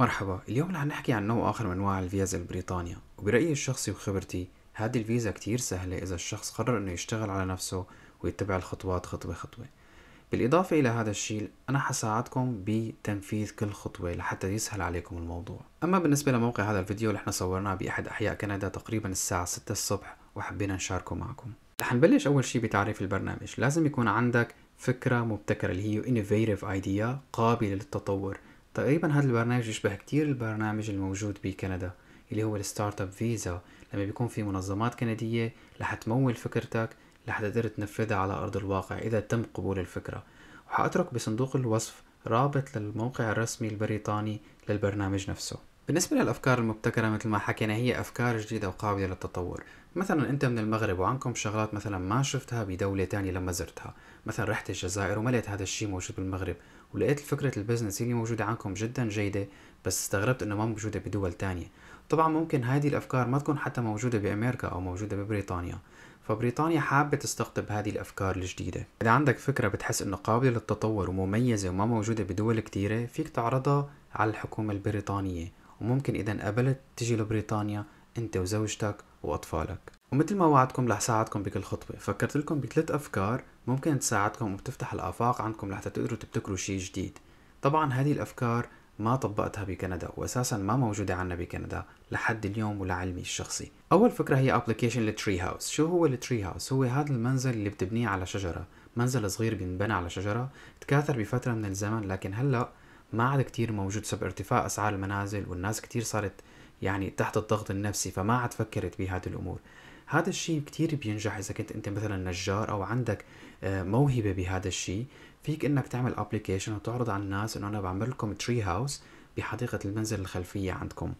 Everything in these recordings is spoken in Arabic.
مرحبا اليوم رح نحكي عن نوع آخر من أنواع الفيزا البريطانيه وبرأيي الشخصي وخبرتي هذه الفيزا كتير سهلة إذا الشخص قرر إنه يشتغل على نفسه ويتبع الخطوات خطوة خطوة بالإضافة إلى هذا الشيء أنا حساعدكم بتنفيذ كل خطوة لحتى يسهل عليكم الموضوع أما بالنسبة لموقع هذا الفيديو اللي احنا صورناه بأحد أحياء كندا تقريبا الساعة 6 الصبح وحبينا نشاركه معكم رح نبلش أول شيء بتعريف البرنامج لازم يكون عندك فكرة مبتكرة اللي هي innovative idea قابلة للتطور تقريبا هذا البرنامج يشبه كتير البرنامج الموجود بكندا اللي هو الستارت اب فيزا لما بيكون في منظمات كندية رح تمول فكرتك رح تقدر تنفذها على أرض الواقع إذا تم قبول الفكرة وحأترك بصندوق الوصف رابط للموقع الرسمي البريطاني للبرنامج نفسه بالنسبة للأفكار المبتكرة مثل ما حكينا هي أفكار جديدة وقابلة للتطور مثلا أنت من المغرب وعندكم شغلات مثلا ما شفتها بدولة تانية لما زرتها مثلا رحت الجزائر وما لقيت هذا الشيء موجود بالمغرب ولقيت فكرة البزنس اللي يعني موجودة عندكم جدا جيدة بس استغربت انه ما موجودة بدول تانية طبعا ممكن هذه الافكار ما تكون حتى موجودة بامريكا او موجودة ببريطانيا فبريطانيا حابة تستقطب هذه الأفكار الجديدة إذا عندك فكرة بتحس إنه قابلة للتطور ومميزة وما موجودة بدول كتيرة فيك تعرضها على الحكومة البريطانية وممكن إذا قبلت تجي لبريطانيا أنت وزوجتك وأطفالك ومثل ما وعدتكم رح ساعدكم بكل خطوة فكرت لكم بثلاث أفكار ممكن تساعدكم وبتفتح الآفاق عندكم لحتى تقدروا تبتكروا شيء جديد طبعا هذه الأفكار ما طبقتها بكندا وأساسا ما موجودة عنا بكندا لحد اليوم ولعلمي الشخصي أول فكرة هي ابلكيشن التري هاوس شو هو التري هاوس؟ هو هذا المنزل اللي بتبنيه على شجرة منزل صغير بينبنى على شجرة تكاثر بفترة من الزمن لكن هلأ ما عاد كتير موجود سبب ارتفاع أسعار المنازل والناس كتير صارت يعني تحت الضغط النفسي فما عاد فكرت بهذه الأمور هذا الشيء كتير بينجح اذا كنت انت مثلا نجار او عندك آه، موهبه بهذا الشيء فيك انك تعمل ابلكيشن وتعرض على الناس انه انا بعمل لكم تري هاوس بحديقه المنزل الخلفيه عندكم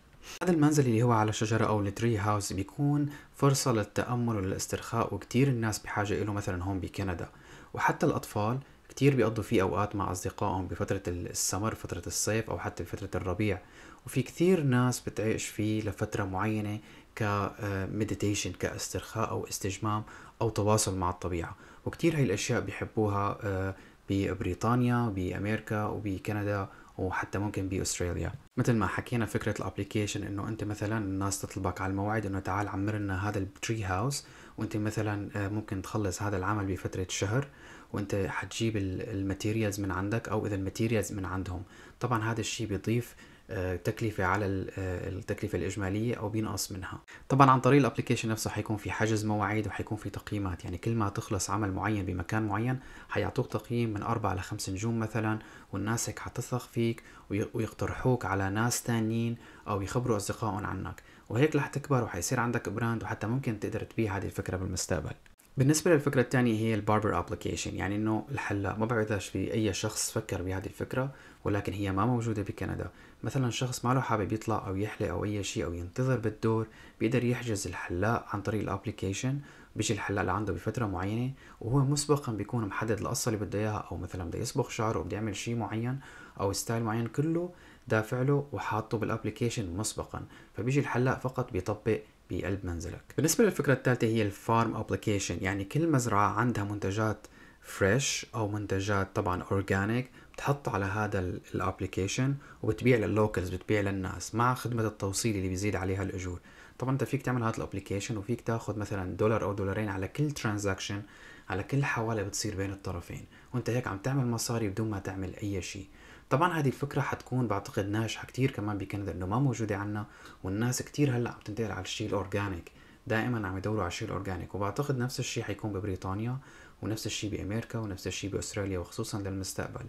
هذا المنزل اللي هو على شجرة أو التري هاوس بيكون فرصة للتأمل وللاسترخاء وكتير الناس بحاجة له مثلا هون بكندا وحتى الأطفال كتير بيقضوا فيه أوقات مع أصدقائهم بفترة السمر فترة الصيف أو حتى بفترة الربيع وفي كثير ناس بتعيش فيه لفترة معينة كمديتيشن آه، كاسترخاء او استجمام او تواصل مع الطبيعه وكثير هاي الاشياء بيحبوها آه، ببريطانيا بامريكا وبكندا وحتى ممكن باستراليا مثل ما حكينا فكره الابلكيشن انه انت مثلا الناس تطلبك على الموعد انه تعال عمر لنا هذا التري هاوس وانت مثلا آه، ممكن تخلص هذا العمل بفتره شهر وانت حتجيب الماتيريالز من عندك او اذا الماتيريالز من عندهم طبعا هذا الشيء بيضيف آه، تكلفة على آه، التكلفة الإجمالية أو بينقص منها طبعا عن طريق الابلكيشن نفسه حيكون في حجز مواعيد وحيكون في تقييمات يعني كل ما تخلص عمل معين بمكان معين حيعطوك تقييم من أربعة لخمس نجوم مثلا والناس هيك حتثق فيك ويقترحوك على ناس تانيين أو يخبروا أصدقائهم عنك وهيك رح تكبر وحيصير عندك براند وحتى ممكن تقدر تبيع هذه الفكرة بالمستقبل بالنسبة للفكرة الثانية هي الباربر ابلكيشن يعني انه الحلاق ما بعرف اذا في اي شخص فكر بهذه الفكرة ولكن هي ما موجودة بكندا مثلا شخص ما له حابب يطلع او يحلق او اي شيء او ينتظر بالدور بيقدر يحجز الحلاق عن طريق الابلكيشن بيجي الحلاق لعنده بفترة معينة وهو مسبقا بيكون محدد القصة اللي بده اياها او مثلا بده يصبغ شعره بده يعمل شيء معين او ستايل معين كله دافع له وحاطه بالابلكيشن مسبقا فبيجي الحلاق فقط بيطبق بقلب منزلك بالنسبة للفكرة الثالثة هي الفارم ابلكيشن يعني كل مزرعة عندها منتجات فريش او منتجات طبعا اورجانيك بتحطها على هذا الابلكيشن وبتبيع لللوكلز بتبيع للناس مع خدمة التوصيل اللي بيزيد عليها الاجور طبعا انت فيك تعمل هذا الابلكيشن وفيك تاخذ مثلا دولار او دولارين على كل ترانزاكشن على كل حواله بتصير بين الطرفين وانت هيك عم تعمل مصاري بدون ما تعمل اي شيء طبعا هذه الفكره حتكون بعتقد ناجحه كتير كمان بكندا انه ما موجوده عنا والناس كتير هلا عم تنتقل على الشيء الاورجانيك دائما عم يدوروا على الشيء الاورجانيك وبعتقد نفس الشيء حيكون ببريطانيا ونفس الشيء بامريكا ونفس الشيء باستراليا وخصوصا للمستقبل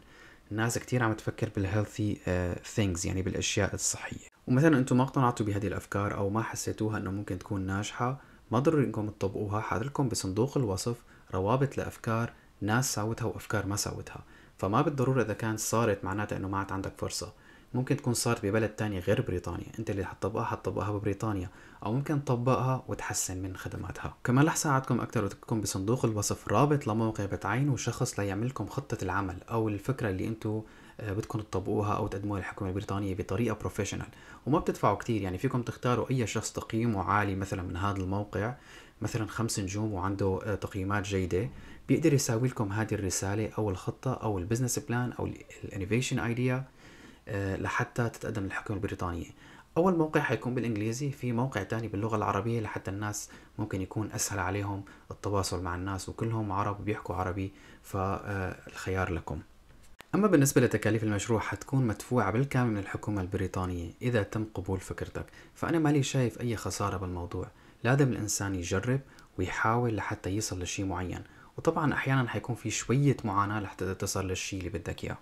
الناس كتير عم تفكر بالهيلثي آه، ثينجز يعني بالاشياء الصحيه ومثلا انتم ما اقتنعتوا بهذه الافكار او ما حسيتوها انه ممكن تكون ناجحه ما ضروري انكم تطبقوها حاضركم بصندوق الوصف روابط لافكار ناس ساوتها وافكار ما ساوتها فما بالضروره اذا كانت صارت معناتها انه ما عاد عندك فرصه ممكن تكون صارت ببلد تاني غير بريطانيا انت اللي حتطبقها حتطبقها ببريطانيا او ممكن تطبقها وتحسن من خدماتها كمان رح ساعدكم اكثر وتكون بصندوق الوصف رابط لموقع بتعينوا شخص ليعملكم خطه العمل او الفكره اللي انتم آه، بدكم تطبقوها او تقدموها للحكومه البريطانيه بطريقه بروفيشنال وما بتدفعوا كثير يعني فيكم تختاروا اي شخص تقييمه عالي مثلا من هذا الموقع مثلا خمس نجوم وعنده آه، تقييمات جيده بيقدر يساوي لكم هذه الرساله او الخطه او البزنس بلان او الانوفيشن ايديا آه، لحتى تتقدم للحكومه البريطانيه اول موقع حيكون بالانجليزي في موقع تاني باللغه العربيه لحتى الناس ممكن يكون اسهل عليهم التواصل مع الناس وكلهم عرب وبيحكوا عربي فالخيار لكم أما بالنسبة لتكاليف المشروع حتكون مدفوعة بالكامل من الحكومة البريطانية إذا تم قبول فكرتك فأنا مالي شايف أي خسارة بالموضوع لازم الإنسان يجرب ويحاول لحتى يصل لشيء معين وطبعا أحيانا حيكون في شوية معاناة لحتى تصل للشيء اللي بدك إياه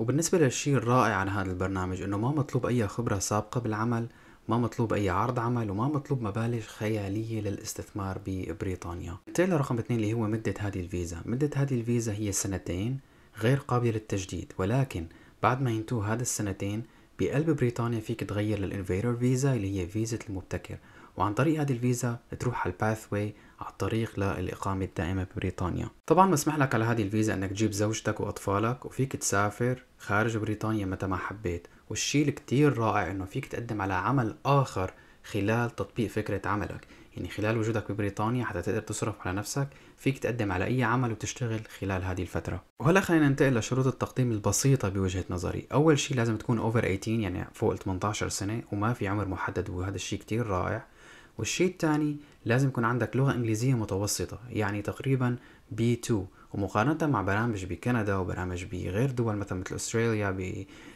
وبالنسبة للشيء الرائع عن هذا البرنامج إنه ما مطلوب أي خبرة سابقة بالعمل ما مطلوب أي عرض عمل وما مطلوب مبالغ خيالية للاستثمار ببريطانيا التيلر رقم اثنين اللي هو مدة هذه الفيزا مدة هذه الفيزا هي سنتين غير قابلة للتجديد ولكن بعد ما ينتهوا هذا السنتين بقلب بريطانيا فيك تغير للإنفيتور فيزا اللي هي فيزا المبتكر وعن طريق هذه الفيزا تروح على الباث واي على الطريق للإقامة الدائمة ببريطانيا طبعا مسمح لك على هذه الفيزا أنك تجيب زوجتك وأطفالك وفيك تسافر خارج بريطانيا متى ما حبيت والشيء الكتير رائع أنه فيك تقدم على عمل آخر خلال تطبيق فكرة عملك يعني خلال وجودك ببريطانيا حتى تقدر تصرف على نفسك فيك تقدم على أي عمل وتشتغل خلال هذه الفترة وهلا خلينا ننتقل لشروط التقديم البسيطة بوجهة نظري أول شيء لازم تكون أوفر 18 يعني فوق ال 18 سنة وما في عمر محدد وهذا الشيء كتير رائع والشيء الثاني لازم يكون عندك لغة إنجليزية متوسطة يعني تقريبا B2 ومقارنة مع برامج بكندا وبرامج بغير دول مثلا مثل أستراليا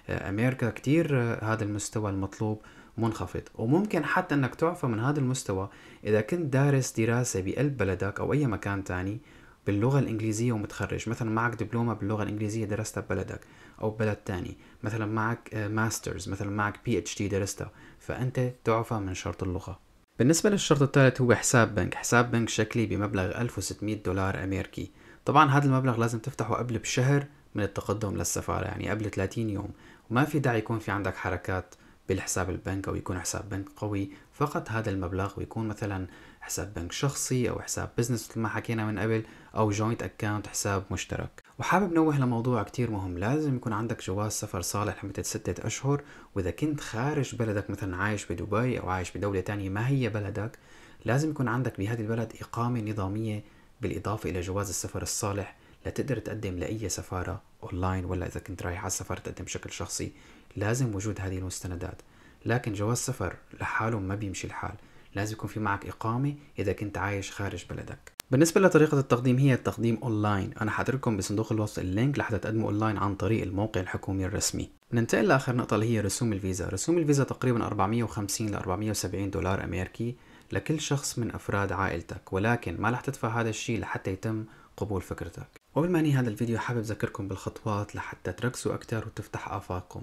بأمريكا كتير آه، هذا المستوى المطلوب منخفض وممكن حتى انك تعفى من هذا المستوى اذا كنت دارس دراسة بقلب بلدك او اي مكان تاني باللغة الإنجليزية ومتخرج مثلا معك دبلومة باللغة الإنجليزية درستها ببلدك أو ببلد تاني مثلا معك آه، ماسترز مثلا معك بي اتش دي درستها فأنت تعفى من شرط اللغة بالنسبة للشرط الثالث هو حساب بنك حساب بنك شكلي بمبلغ 1600 دولار أمريكي طبعا هذا المبلغ لازم تفتحه قبل بشهر من التقدم للسفارة يعني قبل 30 يوم وما في داعي يكون في عندك حركات بالحساب البنك أو يكون حساب بنك قوي فقط هذا المبلغ ويكون مثلا حساب بنك شخصي أو حساب بزنس مثل ما حكينا من قبل أو جوينت أكاونت حساب مشترك وحابب نوه لموضوع كتير مهم لازم يكون عندك جواز سفر صالح لمدة ستة أشهر وإذا كنت خارج بلدك مثلا عايش بدبي أو عايش بدولة تانية ما هي بلدك لازم يكون عندك بهذه البلد إقامة نظامية بالإضافة إلى جواز السفر الصالح لتقدر تقدم لأي سفارة اونلاين ولا اذا كنت رايح على السفر تقدم بشكل شخصي لازم وجود هذه المستندات لكن جواز سفر لحاله ما بيمشي الحال لازم يكون في معك إقامة إذا كنت عايش خارج بلدك بالنسبة لطريقة التقديم هي التقديم أونلاين أنا حاطلكم بصندوق الوصف اللينك لحتى تقدموا أونلاين عن طريق الموقع الحكومي الرسمي ننتقل لآخر نقطة اللي هي رسوم الفيزا رسوم الفيزا تقريبا 450 ل 470 دولار أمريكي لكل شخص من أفراد عائلتك ولكن ما رح تدفع هذا الشيء لحتى يتم قبول فكرتك قبل ما انهي هذا الفيديو حابب اذكركم بالخطوات لحتى تركزوا اكتر وتفتح افاقكم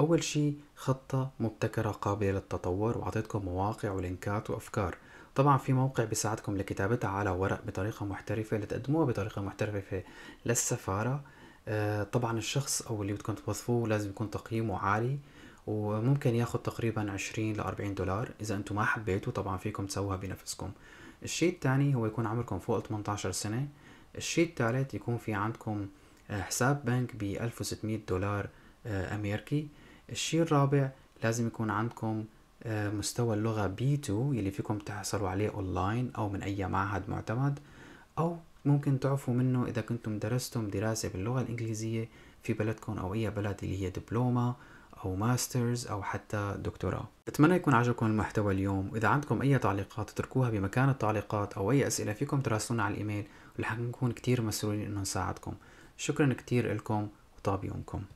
اول شيء خطة مبتكرة قابلة للتطور واعطيتكم مواقع ولينكات وافكار طبعا في موقع بيساعدكم لكتابتها على ورق بطريقة محترفة لتقدموها بطريقة محترفة للسفارة آه، طبعا الشخص او اللي بدكم توظفوه لازم يكون تقييمه عالي وممكن ياخد تقريبا 20 ل 40 دولار اذا انتم ما حبيتوا طبعا فيكم تسووها بنفسكم الشيء الثاني هو يكون عمركم فوق 18 سنه الشيء الثالث يكون في عندكم آه، حساب بنك ب 1600 دولار آه، أمريكي الشيء الرابع لازم يكون عندكم آه، مستوى اللغة B2 يلي فيكم تحصلوا عليه أونلاين أو من أي معهد معتمد أو ممكن تعفوا منه إذا كنتم درستم دراسة باللغة الإنجليزية في بلدكم أو أي بلد اللي هي دبلومة أو ماسترز أو حتى دكتوراه أتمنى يكون عجبكم المحتوى اليوم وإذا عندكم أي تعليقات اتركوها بمكان التعليقات أو أي أسئلة فيكم تراسلونا على الإيميل ورح نكون كتير مسرورين انه نساعدكم شكرا كتير لكم وطاب يومكم